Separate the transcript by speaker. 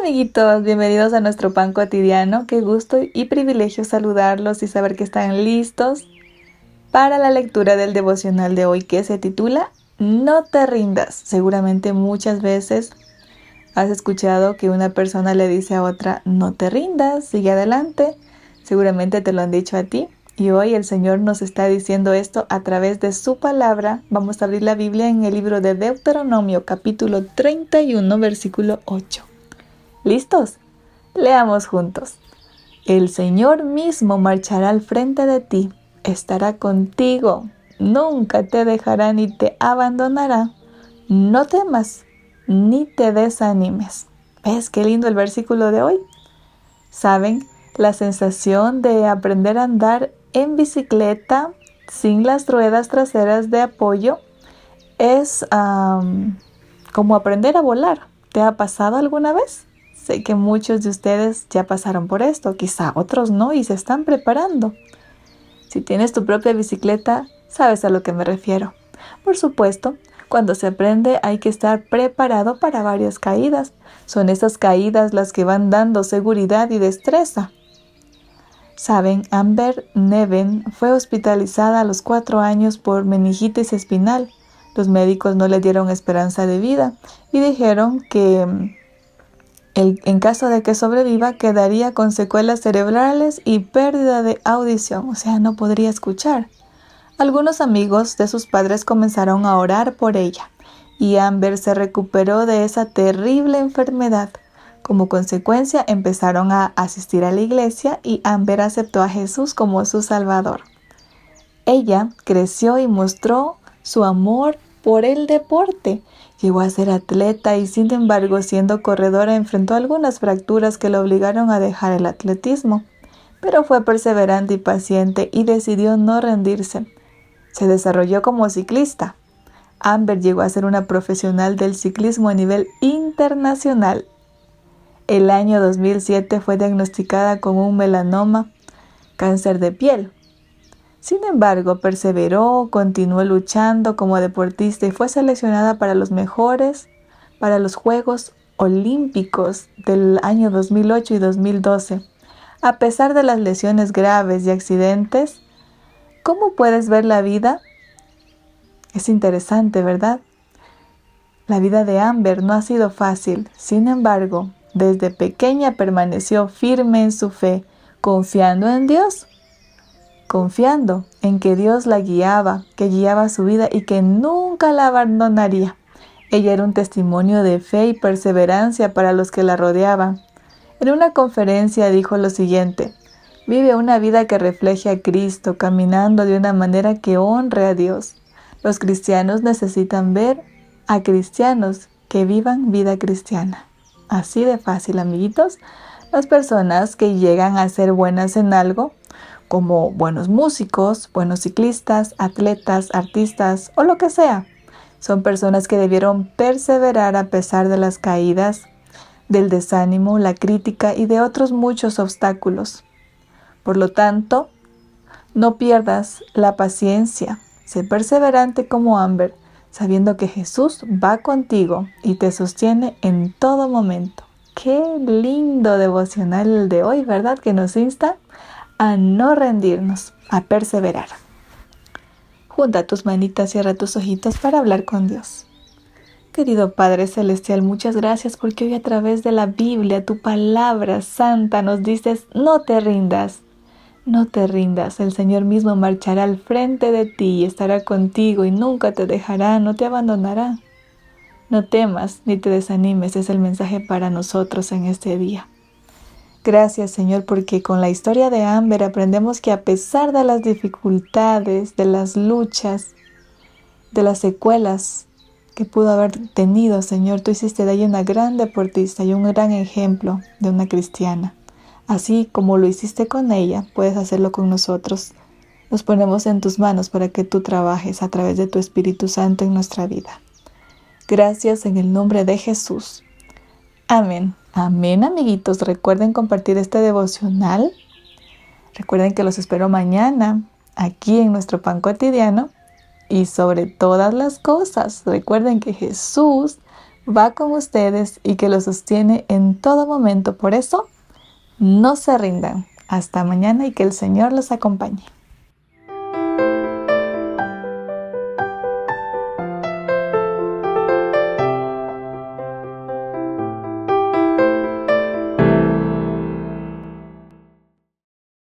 Speaker 1: amiguitos, bienvenidos a nuestro pan cotidiano. Qué gusto y privilegio saludarlos y saber que están listos para la lectura del devocional de hoy que se titula No te rindas. Seguramente muchas veces has escuchado que una persona le dice a otra, no te rindas, sigue adelante. Seguramente te lo han dicho a ti. Y hoy el Señor nos está diciendo esto a través de su palabra. Vamos a abrir la Biblia en el libro de Deuteronomio capítulo 31 versículo 8. ¿Listos? Leamos juntos. El Señor mismo marchará al frente de ti, estará contigo, nunca te dejará ni te abandonará. No temas, ni te desanimes. ¿Ves qué lindo el versículo de hoy? ¿Saben? La sensación de aprender a andar en bicicleta sin las ruedas traseras de apoyo es como aprender a volar. ¿Te ha pasado alguna vez? Sé que muchos de ustedes ya pasaron por esto, quizá otros no y se están preparando. Si tienes tu propia bicicleta, sabes a lo que me refiero. Por supuesto, cuando se aprende hay que estar preparado para varias caídas. Son esas caídas las que van dando seguridad y destreza. Saben, Amber Neven fue hospitalizada a los cuatro años por meningitis espinal. Los médicos no le dieron esperanza de vida y dijeron que en caso de que sobreviva, quedaría con secuelas cerebrales y pérdida de audición, o sea, no podría escuchar. Algunos amigos de sus padres comenzaron a orar por ella, y Amber se recuperó de esa terrible enfermedad. Como consecuencia, empezaron a asistir a la iglesia y Amber aceptó a Jesús como su Salvador. Ella creció y mostró su amor por el deporte Llegó a ser atleta y sin embargo siendo corredora enfrentó algunas fracturas que la obligaron a dejar el atletismo, pero fue perseverante y paciente y decidió no rendirse. Se desarrolló como ciclista. Amber llegó a ser una profesional del ciclismo a nivel internacional. El año 2007 fue diagnosticada con un melanoma, cáncer de piel, sin embargo, perseveró, continuó luchando como deportista y fue seleccionada para los mejores para los Juegos Olímpicos del año 2008 y 2012. A pesar de las lesiones graves y accidentes, ¿cómo puedes ver la vida? Es interesante, ¿verdad? La vida de Amber no ha sido fácil, sin embargo, desde pequeña permaneció firme en su fe, confiando en Dios confiando en que Dios la guiaba, que guiaba su vida y que nunca la abandonaría. Ella era un testimonio de fe y perseverancia para los que la rodeaban. En una conferencia dijo lo siguiente, vive una vida que refleje a Cristo, caminando de una manera que honre a Dios. Los cristianos necesitan ver a cristianos que vivan vida cristiana. Así de fácil, amiguitos. Las personas que llegan a ser buenas en algo como buenos músicos, buenos ciclistas, atletas, artistas o lo que sea. Son personas que debieron perseverar a pesar de las caídas, del desánimo, la crítica y de otros muchos obstáculos. Por lo tanto, no pierdas la paciencia. Sé perseverante como Amber, sabiendo que Jesús va contigo y te sostiene en todo momento. Qué lindo devocional de hoy, ¿verdad? Que nos insta a no rendirnos, a perseverar. Junta tus manitas, cierra tus ojitos para hablar con Dios. Querido Padre Celestial, muchas gracias porque hoy a través de la Biblia, tu palabra santa, nos dices, no te rindas, no te rindas, el Señor mismo marchará al frente de ti y estará contigo y nunca te dejará, no te abandonará. No temas ni te desanimes, es el mensaje para nosotros en este día. Gracias Señor porque con la historia de Amber aprendemos que a pesar de las dificultades, de las luchas, de las secuelas que pudo haber tenido Señor, tú hiciste de ahí una gran deportista y un gran ejemplo de una cristiana. Así como lo hiciste con ella, puedes hacerlo con nosotros. Nos ponemos en tus manos para que tú trabajes a través de tu Espíritu Santo en nuestra vida. Gracias en el nombre de Jesús. Amén. Amén, amiguitos. Recuerden compartir este devocional. Recuerden que los espero mañana aquí en nuestro pan cotidiano. Y sobre todas las cosas, recuerden que Jesús va con ustedes y que los sostiene en todo momento. Por eso, no se rindan. Hasta mañana y que el Señor los acompañe.